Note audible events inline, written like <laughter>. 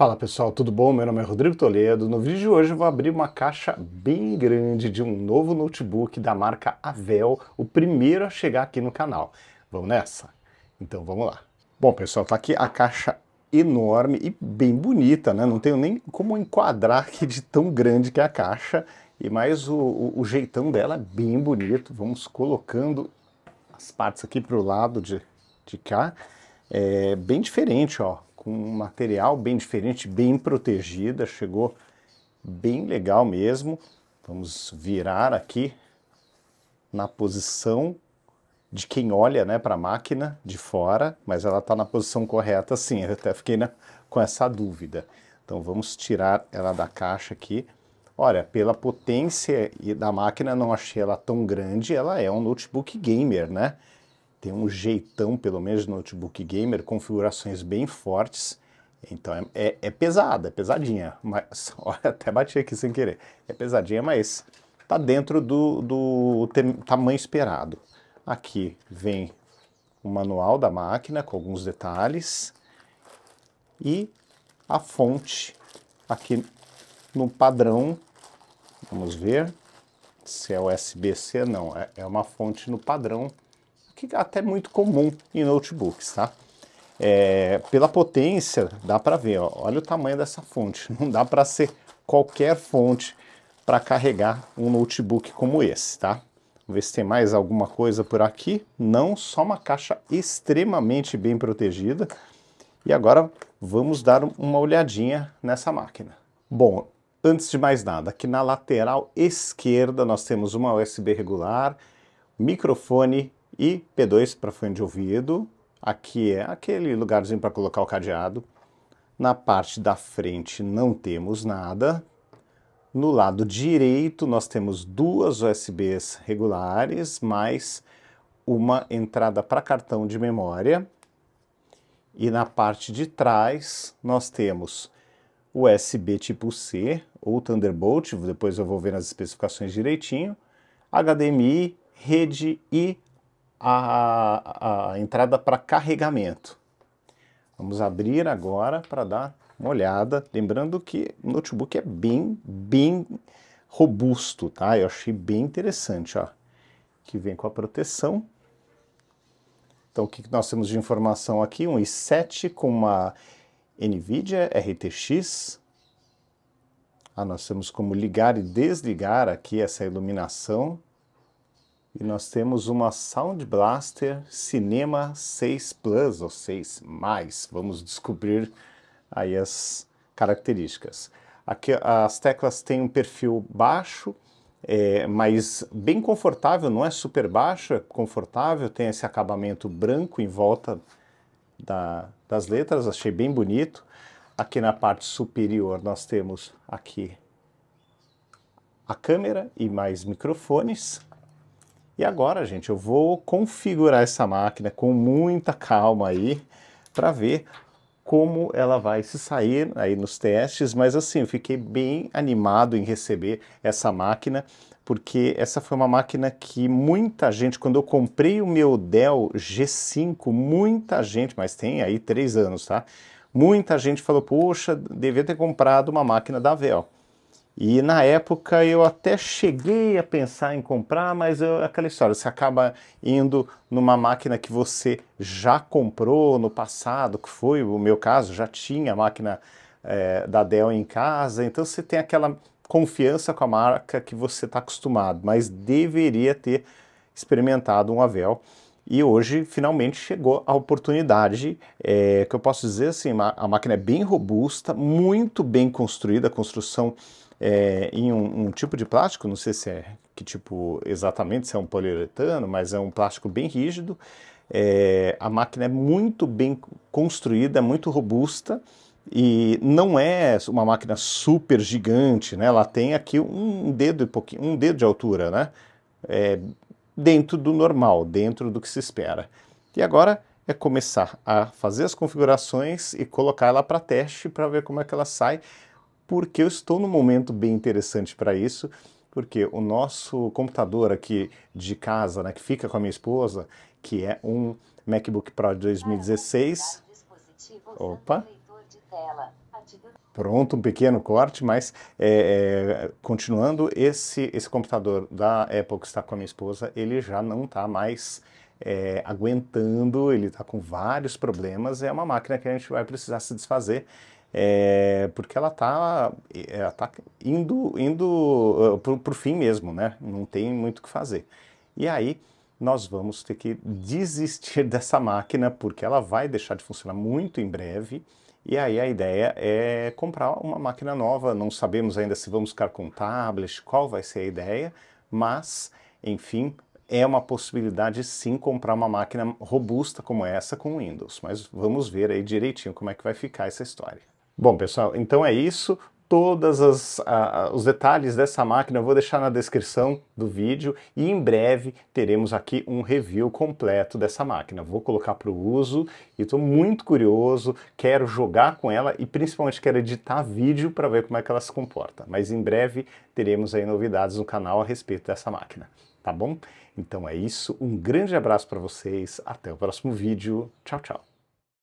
Fala pessoal, tudo bom? Meu nome é Rodrigo Toledo. No vídeo de hoje eu vou abrir uma caixa bem grande de um novo notebook da marca Avel, o primeiro a chegar aqui no canal. Vamos nessa? Então vamos lá. Bom pessoal, tá aqui a caixa enorme e bem bonita, né? Não tenho nem como enquadrar aqui de tão grande que é a caixa, e mais o, o, o jeitão dela é bem bonito. Vamos colocando as partes aqui para o lado de, de cá. É bem diferente, ó com um material bem diferente, bem protegida, chegou bem legal mesmo. Vamos virar aqui na posição de quem olha né, para a máquina de fora, mas ela está na posição correta sim, eu até fiquei né, com essa dúvida. Então vamos tirar ela da caixa aqui. Olha, pela potência da máquina, não achei ela tão grande, ela é um notebook gamer, né? tem um jeitão, pelo menos no notebook gamer, configurações bem fortes. Então é, é, é pesada, é pesadinha. Mas, <laughs> olha, até bati aqui sem querer. É pesadinha, mas tá dentro do, do tem, tamanho esperado. Aqui vem o manual da máquina com alguns detalhes e a fonte aqui no padrão. Vamos ver se é USB-C, não, é, é uma fonte no padrão que é até muito comum em notebooks, tá? É, pela potência, dá para ver, ó, olha o tamanho dessa fonte. <laughs> Não dá para ser qualquer fonte para carregar um notebook como esse, tá? Vamos ver se tem mais alguma coisa por aqui. Não, só uma caixa extremamente bem protegida. E agora vamos dar uma olhadinha nessa máquina. Bom, antes de mais nada, aqui na lateral esquerda nós temos uma USB regular, microfone e P2 para fone de ouvido, aqui é aquele lugarzinho para colocar o cadeado. Na parte da frente não temos nada. No lado direito nós temos duas USBs regulares, mais uma entrada para cartão de memória. E na parte de trás nós temos USB tipo C ou Thunderbolt, depois eu vou ver nas especificações direitinho, HDMI, rede e a, a entrada para carregamento. Vamos abrir agora para dar uma olhada. Lembrando que o notebook é bem, bem robusto, tá? Eu achei bem interessante, ó. Que vem com a proteção. Então, o que nós temos de informação aqui? Um i7 com uma NVIDIA RTX. Ah, nós temos como ligar e desligar aqui essa iluminação. E nós temos uma Sound Blaster Cinema 6 Plus ou 6 mais. Vamos descobrir aí as características. Aqui as teclas têm um perfil baixo, é, mas bem confortável, não é super baixo, é confortável, tem esse acabamento branco em volta da, das letras, achei bem bonito. Aqui na parte superior nós temos aqui a câmera e mais microfones. E agora, gente, eu vou configurar essa máquina com muita calma aí para ver como ela vai se sair aí nos testes, mas assim, eu fiquei bem animado em receber essa máquina, porque essa foi uma máquina que muita gente, quando eu comprei o meu Dell G5, muita gente, mas tem aí três anos, tá? Muita gente falou, poxa, devia ter comprado uma máquina da Dell. E na época eu até cheguei a pensar em comprar, mas é aquela história, você acaba indo numa máquina que você já comprou no passado, que foi o meu caso, já tinha a máquina é, da Dell em casa, então você tem aquela confiança com a marca que você está acostumado, mas deveria ter experimentado um Avel. E hoje, finalmente, chegou a oportunidade, é, que eu posso dizer assim, a máquina é bem robusta, muito bem construída, a construção é, em um, um, tipo de plástico, não sei se é que tipo exatamente, se é um poliuretano, mas é um plástico bem rígido. É, a máquina é muito bem construída, muito robusta, e não é uma máquina super gigante, né? Ela tem aqui um dedo e pouquinho, um dedo de altura, né? É dentro do normal, dentro do que se espera. E agora é começar a fazer as configurações e colocar ela para teste para ver como é que ela sai, porque eu estou num momento bem interessante para isso, porque o nosso computador aqui de casa, né, que fica com a minha esposa, que é um MacBook Pro de 2016. Opa! pronto, um pequeno corte, mas é, é, continuando, esse, esse computador da Apple que está com a minha esposa, ele já não está mais é, aguentando, ele está com vários problemas, é uma máquina que a gente vai precisar se desfazer, é, porque ela está é, ela tá indo, indo eh, para o fim mesmo, né? não tem muito o que fazer. E aí nós vamos ter que desistir <laughs> dessa máquina, porque ela vai deixar de funcionar muito em breve, e aí a ideia é comprar uma máquina nova, não sabemos ainda se vamos ficar com tablet, qual vai ser a ideia, mas, enfim, é uma possibilidade sim comprar uma máquina robusta como essa com Windows, mas vamos ver aí direitinho como é que vai ficar essa história. Bom, pessoal, então é isso todos os detalhes dessa máquina eu vou deixar na descrição do vídeo e em breve teremos aqui um review completo dessa máquina. Vou colocar para o uso e estou muito curioso, quero jogar com ela e principalmente quero editar vídeo para ver como é que ela se comporta. Mas em breve teremos aí novidades no canal a respeito dessa máquina, tá bom? Então é isso, um grande abraço para vocês, até o próximo vídeo, tchau, tchau!